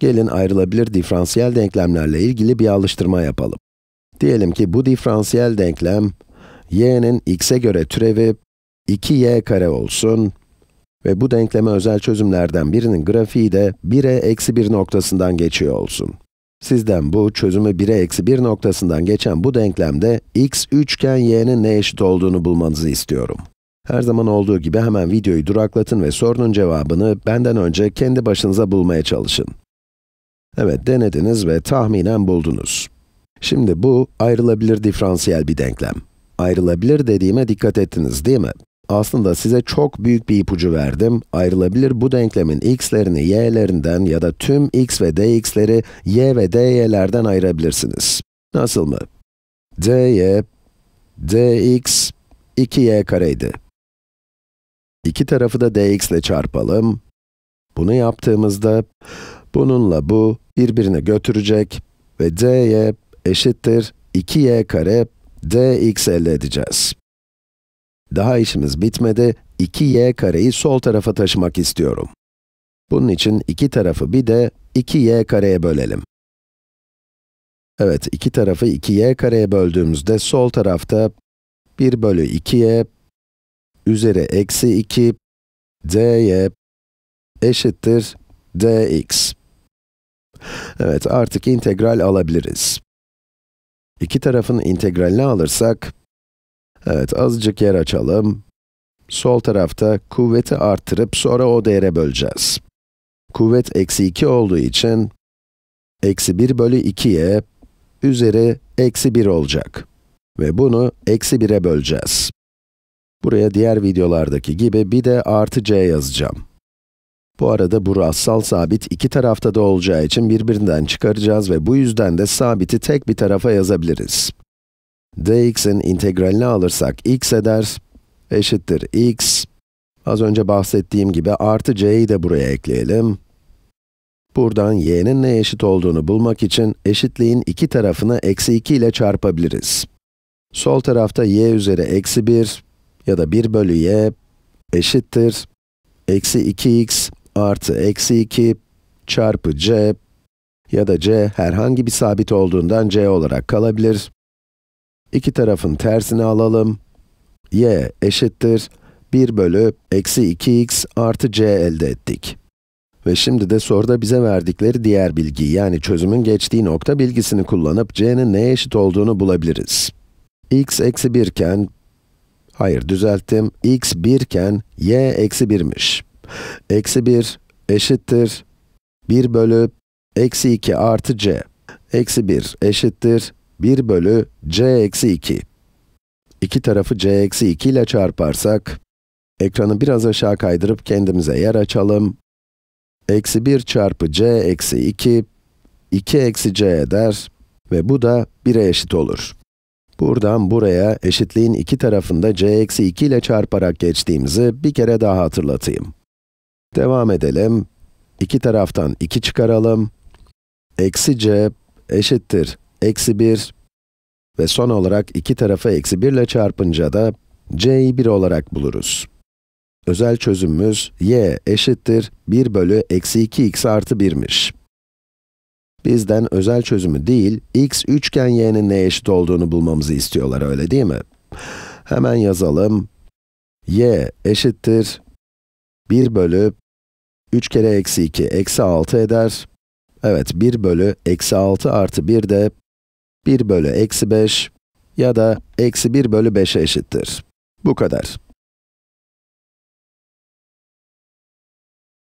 Gelin ayrılabilir diferansiyel denklemlerle ilgili bir alıştırma yapalım. Diyelim ki bu diferansiyel denklem, y'nin x'e göre türevi 2y kare olsun ve bu denkleme özel çözümlerden birinin grafiği de 1'e eksi 1 noktasından geçiyor olsun. Sizden bu, çözümü 1'e eksi 1 noktasından geçen bu denklemde x üçgen y'nin ne eşit olduğunu bulmanızı istiyorum. Her zaman olduğu gibi hemen videoyu duraklatın ve sorunun cevabını benden önce kendi başınıza bulmaya çalışın. Evet, denediniz ve tahminen buldunuz. Şimdi bu, ayrılabilir diferansiyel bir denklem. Ayrılabilir dediğime dikkat ettiniz değil mi? Aslında size çok büyük bir ipucu verdim. Ayrılabilir bu denklemin x'lerini y'lerinden ya da tüm x ve dx'leri y ve dy'lerden ayırabilirsiniz. Nasıl mı? dy, dx, 2y kareydi. İki tarafı da dx ile çarpalım. Bunu yaptığımızda Bununla bu birbirine götürecek ve dy eşittir 2y kare dx elde edeceğiz. Daha işimiz bitmedi, 2y kareyi sol tarafa taşımak istiyorum. Bunun için iki tarafı bir de 2y kareye bölelim. Evet, iki tarafı 2y kareye böldüğümüzde sol tarafta 1 bölü 2y üzeri eksi 2 dy eşittir dx. Evet, artık integral alabiliriz. İki tarafın integralini alırsak, evet azıcık yer açalım. Sol tarafta kuvveti arttırıp sonra o değere böleceğiz. Kuvvet eksi 2 olduğu için, eksi 1 bölü 2'ye üzeri eksi 1 olacak. Ve bunu eksi 1'e böleceğiz. Buraya diğer videolardaki gibi bir de artı c yazacağım. Bu arada bu rastsal sabit iki tarafta da olacağı için birbirinden çıkaracağız ve bu yüzden de sabiti tek bir tarafa yazabiliriz. dx'in integralini alırsak x eder, eşittir x. Az önce bahsettiğim gibi artı c'yi de buraya ekleyelim. Buradan y'nin ne eşit olduğunu bulmak için eşitliğin iki tarafını eksi 2 ile çarpabiliriz. Sol tarafta y üzeri eksi 1 ya da 1 bölü y eşittir eksi 2x artı eksi 2 çarpı c ya da c herhangi bir sabit olduğundan c olarak kalabilir. İki tarafın tersini alalım. y eşittir 1 bölü eksi 2x artı c elde ettik. Ve şimdi de soruda bize verdikleri diğer bilgi, yani çözümün geçtiği nokta bilgisini kullanıp c'nin neye eşit olduğunu bulabiliriz. x eksi 1 iken, hayır düzelttim, x 1 iken y eksi 1'miş. Eksi 1 eşittir 1 bölü eksi 2 artı c. Eksi 1 eşittir 1 bölü c eksi 2. İki tarafı c eksi 2 ile çarparsak, ekranı biraz aşağı kaydırıp kendimize yer açalım. Eksi 1 çarpı c eksi 2, 2 eksi c eder ve bu da 1'e eşit olur. Buradan buraya eşitliğin iki tarafında c eksi 2 ile çarparak geçtiğimizi bir kere daha hatırlatayım. Devam edelim. İki taraftan 2 çıkaralım. Eksi c eşittir eksi 1 ve son olarak iki tarafı eksi 1 ile çarpınca da c'yi 1 olarak buluruz. Özel çözümümüz y eşittir 1 bölü eksi 2x artı 1'miş. Bizden özel çözümü değil, x üçgen y'nin neye eşit olduğunu bulmamızı istiyorlar, öyle değil mi? Hemen yazalım. y eşittir 1 bölü 3 kere eksi 2, eksi 6 eder. Evet, 1 bölü eksi 6 artı 1 de 1 bölü eksi 5 ya da eksi 1 bölü 5'e eşittir. Bu kadar.